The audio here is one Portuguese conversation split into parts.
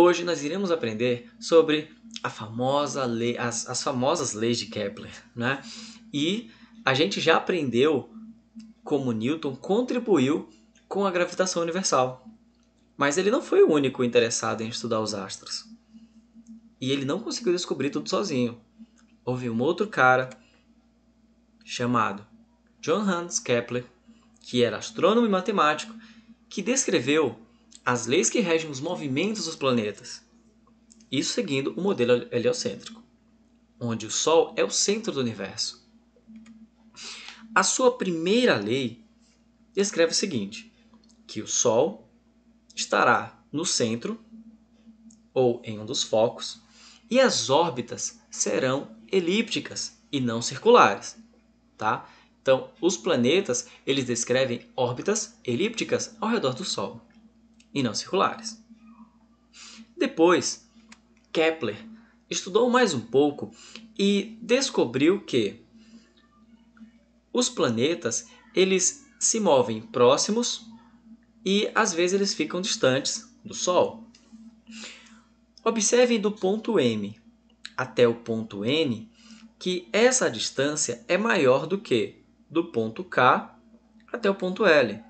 Hoje nós iremos aprender sobre a famosa lei, as, as famosas leis de Kepler, né? E a gente já aprendeu como Newton contribuiu com a gravitação universal. Mas ele não foi o único interessado em estudar os astros. E ele não conseguiu descobrir tudo sozinho. Houve um outro cara chamado John Hans Kepler, que era astrônomo e matemático, que descreveu as leis que regem os movimentos dos planetas. Isso seguindo o modelo heliocêntrico, onde o Sol é o centro do universo. A sua primeira lei descreve o seguinte: que o Sol estará no centro ou em um dos focos e as órbitas serão elípticas e não circulares, tá? Então, os planetas, eles descrevem órbitas elípticas ao redor do Sol e não circulares. Depois, Kepler estudou mais um pouco e descobriu que os planetas eles se movem próximos e às vezes eles ficam distantes do Sol. Observem do ponto M até o ponto N que essa distância é maior do que do ponto K até o ponto L.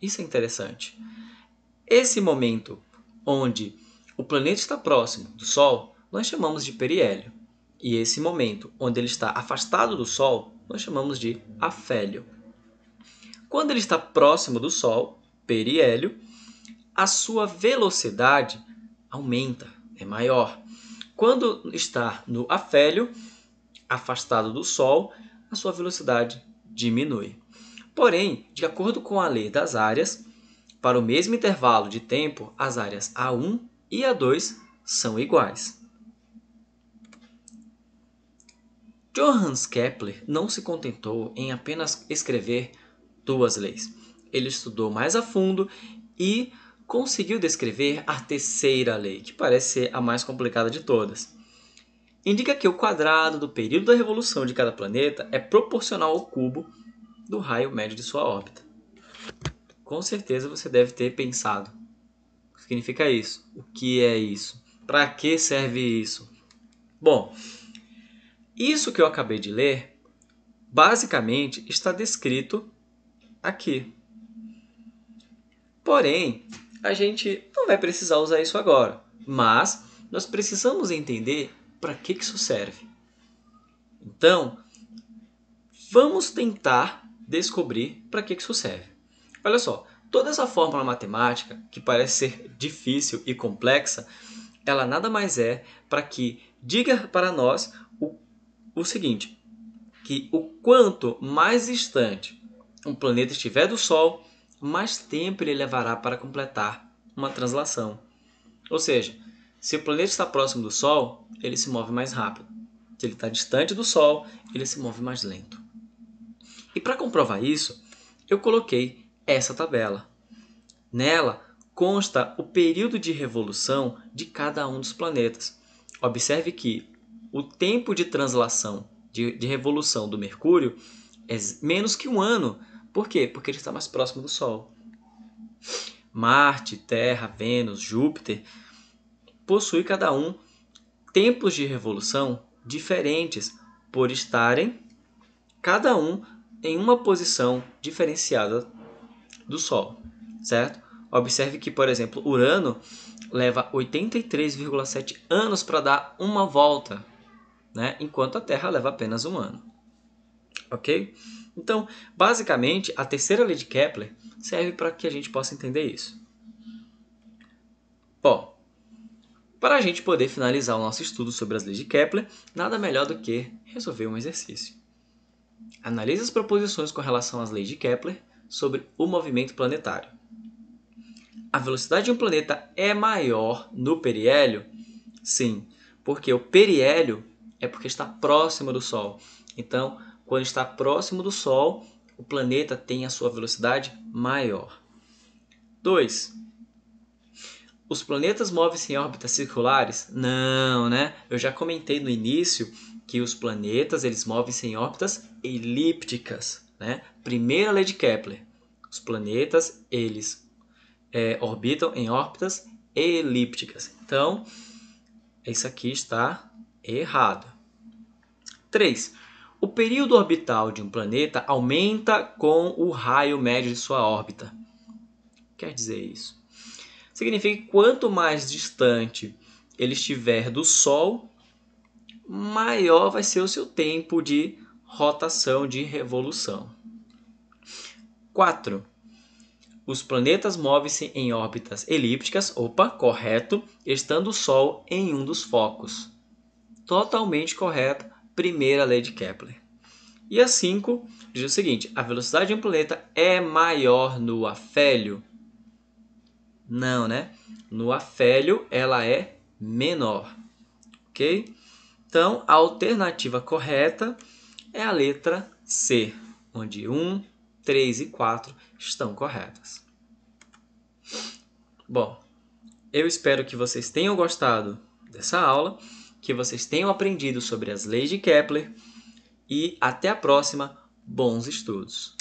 Isso é interessante. Esse momento onde o planeta está próximo do Sol, nós chamamos de periélio. E esse momento onde ele está afastado do Sol, nós chamamos de afélio. Quando ele está próximo do Sol, periélio, a sua velocidade aumenta, é maior. Quando está no afélio, afastado do Sol, a sua velocidade diminui. Porém, de acordo com a lei das áreas, para o mesmo intervalo de tempo, as áreas A1 e A2 são iguais. Johannes Kepler não se contentou em apenas escrever duas leis. Ele estudou mais a fundo e conseguiu descrever a terceira lei, que parece ser a mais complicada de todas. Indica que o quadrado do período da revolução de cada planeta é proporcional ao cubo do raio médio de sua órbita com certeza você deve ter pensado. O que Significa isso. O que é isso? Para que serve isso? Bom, isso que eu acabei de ler, basicamente está descrito aqui. Porém, a gente não vai precisar usar isso agora, mas nós precisamos entender para que, isso serve. Então, vamos tentar descobrir para que isso serve. Olha só, toda essa fórmula matemática, que parece ser difícil e complexa, ela nada mais é para que diga para nós o, o seguinte, que o quanto mais distante um planeta estiver do Sol, mais tempo ele levará para completar uma translação. Ou seja, se o planeta está próximo do Sol, ele se move mais rápido. Se ele está distante do Sol, ele se move mais lento. E para comprovar isso, eu coloquei essa tabela. Nela consta o período de revolução de cada um dos planetas. Observe que o tempo de translação, de, de revolução do Mercúrio é menos que um ano. Por quê? Porque ele está mais próximo do Sol. Marte, Terra, Vênus, Júpiter possui cada um tempos de revolução diferentes por estarem cada um em uma posição diferenciada do Sol, certo? Observe que, por exemplo, Urano leva 83,7 anos para dar uma volta, né? enquanto a Terra leva apenas um ano. Ok? Então, basicamente, a terceira lei de Kepler serve para que a gente possa entender isso. Bom, para a gente poder finalizar o nosso estudo sobre as leis de Kepler, nada melhor do que resolver um exercício. Analise as proposições com relação às leis de Kepler sobre o movimento planetário. A velocidade de um planeta é maior no periélio? Sim, porque o periélio é porque está próximo do Sol. Então, quando está próximo do Sol, o planeta tem a sua velocidade maior. 2. Os planetas movem-se em órbitas circulares? Não, né? Eu já comentei no início que os planetas eles movem-se em órbitas elípticas. Né? Primeira lei de Kepler. Os planetas, eles é, orbitam em órbitas elípticas. Então, isso aqui está errado. 3. O período orbital de um planeta aumenta com o raio médio de sua órbita. Quer dizer isso? Significa que quanto mais distante ele estiver do Sol, maior vai ser o seu tempo de rotação de revolução. 4. Os planetas movem-se em órbitas elípticas, opa, correto, estando o Sol em um dos focos. Totalmente correto, primeira lei de Kepler. E a 5 diz o seguinte: a velocidade de um planeta é maior no afélio? Não, né? No afélio ela é menor. OK? Então, a alternativa correta é a letra C, onde 1, 3 e 4 estão corretas. Bom, eu espero que vocês tenham gostado dessa aula, que vocês tenham aprendido sobre as leis de Kepler e até a próxima. Bons estudos!